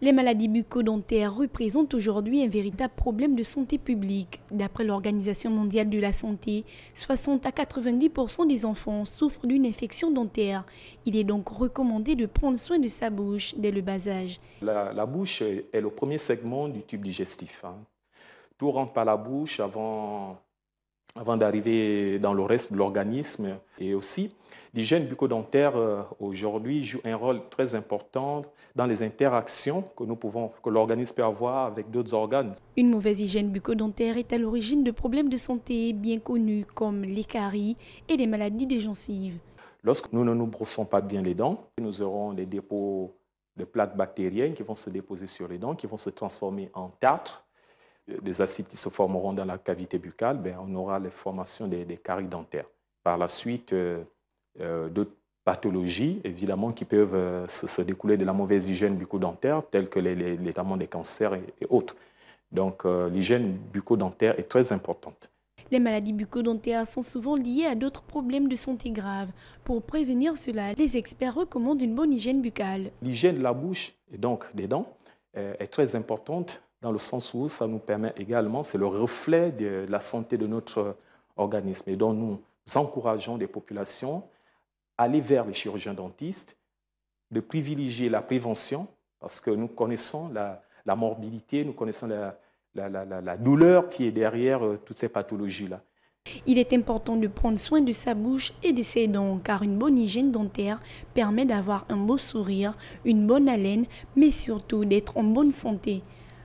Les maladies bucco-dentaires représentent aujourd'hui un véritable problème de santé publique. D'après l'Organisation mondiale de la santé, 60 à 90% des enfants souffrent d'une infection dentaire. Il est donc recommandé de prendre soin de sa bouche dès le bas âge. La, bouche est le premier segment du tube digestif. Hein. Tout rentre par la bouche avant avant d'arriver dans le reste de l'organisme. Et aussi, l'hygiène bucco-dentaire euh, aujourd'hui joue un rôle très important dans les interactions que que l'organisme peut avoir avec d'autres organes. Une mauvaise hygiène bucco-dentaire est à l'origine de problèmes de santé bien connus comme les caries et les maladies des gencives. Lorsque nous ne nous brossons pas bien les dents, nous aurons des dépôts de plaques bactériennes qui vont se déposer sur les dents, qui vont se transformer en tartre des acides qui se formeront dans la cavité buccale, ben, on aura les formations des, caries dentaires. Par la suite, euh, euh, d'autres pathologies, évidemment, qui peuvent euh, se, découler de la mauvaise hygiène bucco-dentaire, telles que les, notamment des cancers et, autres. Donc, l'hygiène bucco-dentaire est très importante. Les maladies bucco-dentaires sont souvent liées à d'autres problèmes de santé graves. Pour prévenir cela, les experts recommandent une bonne hygiène buccale. L'hygiène de la bouche et donc des dents est très importante dans le sens où ça nous permet également, c'est le reflet de la santé de notre organisme. Et donc nous encourageons des populations à aller vers les chirurgiens dentistes, de privilégier la prévention, parce que nous connaissons la, la morbidité, nous connaissons la, la, la, douleur qui est derrière euh, toutes ces pathologies-là. Il est important de prendre soin de sa bouche et de ses dents car une bonne hygiène dentaire permet d'avoir un beau sourire, une bonne haleine, mais surtout d'être en bonne santé.